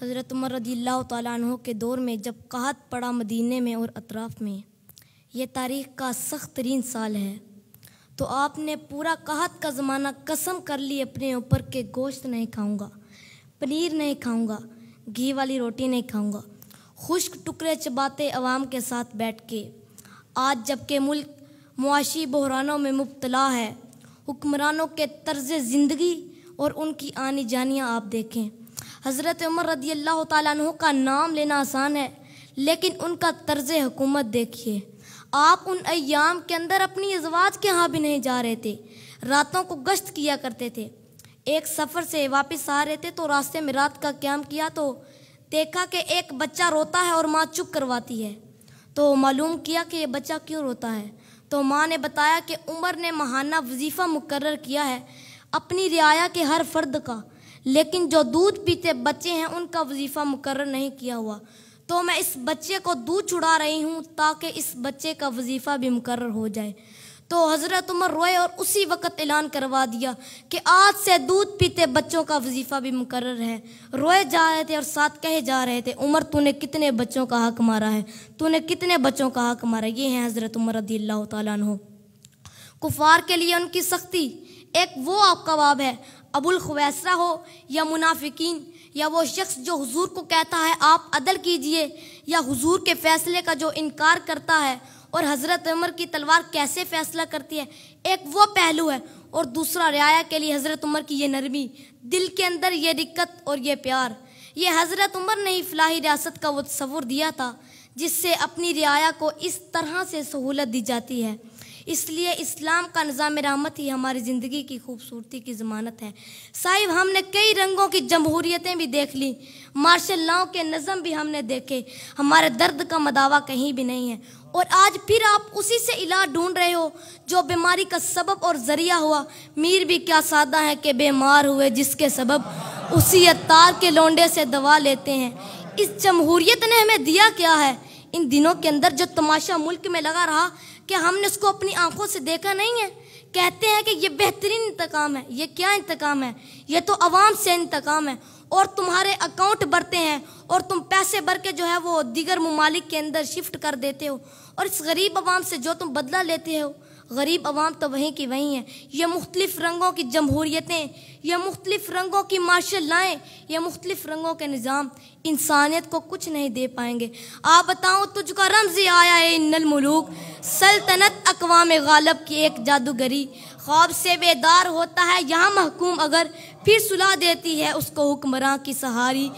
हज़रत उमर रदी तु के दौर में जब कहत पड़ा मदीने में और अतराफ़ में यह तारीख का सख्त तरीन साल है तो आपने पूरा कहत का ज़माना कसम कर ली अपने ऊपर के गोश्त नहीं खाऊंगा पनीर नहीं खाऊंगा घी वाली रोटी नहीं खाऊंगा खुश्क टुकड़े चबाते अवाम के साथ बैठ के आज जबकि मुल्क मुआशी बहरानों में मुबतला है हुक्मरानों के तर्ज ज़िंदगी और उनकी आनी जानियाँ आप देखें हज़रत उमर रदी अल्लाह तु का नाम लेना आसान है लेकिन उनका तर्ज हुकूमत देखिए आप उन अयाम के अंदर अपनी अजवाज के यहाँ भी नहीं जा रहे थे रातों को गश्त किया करते थे एक सफ़र से वापस आ रहे थे तो रास्ते में रात का क्याम किया तो देखा कि एक बच्चा रोता है और माँ चुप करवाती है तो मालूम किया कि यह बच्चा क्यों रोता है तो माँ ने बताया कि उमर ने महाना वजीफ़ा मुकर किया है अपनी रियाया के हर फर्द का लेकिन जो दूध पीते बच्चे हैं उनका वजीफ़ा मुकर नहीं किया हुआ तो मैं इस बच्चे को दूध छुड़ा रही हूँ ताकि इस बच्चे का वजीफ़ा भी मुकर हो जाए तो हज़रत उमर रोए और उसी वक्त ऐलान करवा दिया कि आज से दूध पीते बच्चों का वजीफ़ा भी मुकर है रोए जा रहे थे और साथ कहे जा रहे थे उमर तूने कितने बच्चों का हक मारा है तूने कितने बच्चों का हक मारा ये है हज़रत उमर रदील्ला अल्लाह तु कुफार के लिए उनकी सख्ती एक वो आप बाब है अबुल खुवैसरा हो या मुनाफिकीन या वो शख्स जो हुजूर को कहता है आप अदल कीजिए या हुजूर के फैसले का जो इनकार करता है और हज़रत उमर की तलवार कैसे फैसला करती है एक वो पहलू है और दूसरा रियाया के लिए हज़रत उमर की ये नरमी दिल के अंदर ये दिक्कत और ये प्यार ये हज़रत उमर ने ही फलाही रियासत का वो तस्वुर दिया था जिससे अपनी रियाया को इस तरह से सहूलत दी जाती है इसलिए इस्लाम का निज़ाम रहमत ही हमारी ज़िंदगी की खूबसूरती की ज़मानत है साहिब हमने कई रंगों की जमहूरियतें भी देख ली मार्शल लॉ के नज़म भी हमने देखे हमारे दर्द का मदावा कहीं भी नहीं है और आज फिर आप उसी से इलाज ढूंढ रहे हो जो बीमारी का सबब और ज़रिया हुआ मीर भी क्या सादा है कि बीमार हुए जिसके सबब उसी अतार के लोंडे से दवा लेते हैं इस जमहूरियत ने हमें दिया क्या है इन दिनों के अंदर जो तमाशा मुल्क में लगा रहा कि हमने उसको अपनी आंखों से देखा नहीं है कहते हैं कि ये बेहतरीन इंतकाम है ये क्या इंतकाम है ये तो अवाम से इंतकाम है और तुम्हारे अकाउंट बढ़ते हैं और तुम पैसे भर के जो है वो दीगर ममालिक के अंदर शिफ्ट कर देते हो और इस गरीब आवाम से जो तुम बदला लेते हो गरीब आवाम तो वहीं की वहीं हैं यह मुख्तलिफ रंगों की जमहूरियतें यह मुख्तलिफ रंगों की मार्शल लाएँ यह मुख्तलिफ रंगों के निज़ाम इंसानियत को कुछ नहीं दे पाएंगे आप बताओ तुझका रमज आया है मलूक सल्तनत अकवाम गालब की एक जादूगरी ख्वाब से बेदार होता है यहाँ महकूम अगर फिर सुला देती है उसको हुक्मरान की सहारी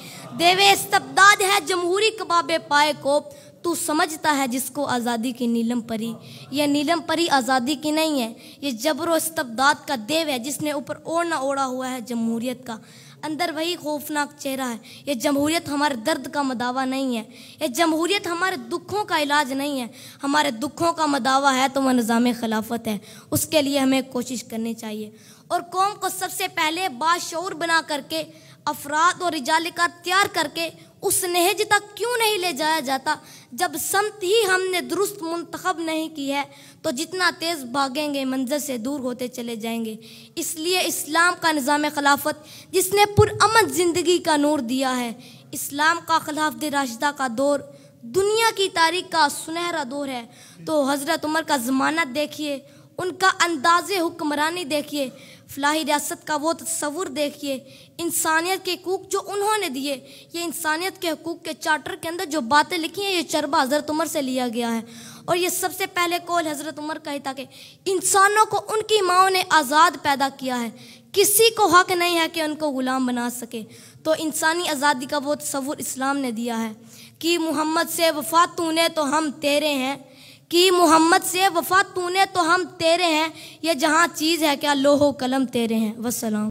देवे इस्तबदाद है जमहूरी कबाब पाए को तू समझता है जिसको आज़ादी की नीलम परी यह नीलम परी आज़ादी की नहीं है ये जबरो इस्तबदाद का देव है जिसने ऊपर ओढ़ना ओढ़ा हुआ है जमहूरियत का अंदर वही खौफनाक चेहरा है यह जमहूरियत हमारे दर्द का मदावा नहीं है यह जमहूरियत हमारे दुखों का इलाज नहीं है हमारे दुखों का मदावा है तो वह निज़ाम खिलाफत है उसके लिए हमें कोशिश करनी चाहिए और कौम को सबसे पहले बाशूर बना करके अफराद और रिजाल का तैयार करके उस नहज तक क्यों नहीं ले जाया जाता जब समत ही हमने दुरुस्त मंतखब नहीं की है तो जितना तेज़ भागेंगे मंजर से दूर होते चले जाएंगे इसलिए इस्लाम का निज़ाम खिलाफत जिसने पुरअमन ज़िंदगी का नूर दिया है इस्लाम का खिलाफत राशिदा का दौर दुनिया की तारीख का सुनहरा दौर है तो हज़रत उमर का ज़माना देखिए उनका अंदाज हुक्मरानी देखिए फलाही रियासत का वो तस्वूर देखिए इंसानियत के हकूक जो उन्होंने दिए ये इंसानियत के हकूक के चार्टर के अंदर जो बातें लिखी हैं ये चरबा हज़रत उमर से लिया गया है और ये सबसे पहले कौल हज़रत उमर का ही था कि इंसानों को उनकी माओ ने आज़ाद पैदा किया है किसी को हक नहीं है कि उनको ग़ुलाम बना सके तो इंसानी आज़ादी का वो तस्वुर इस्लाम ने दिया है कि मोहम्मद से वफा तूने तो हम तेरे हैं कि मोहम्मद से वफा तूने तो हम तेरे हैं ये जहाँ चीज़ है क्या लोहो कलम तेरे हैं वसलाम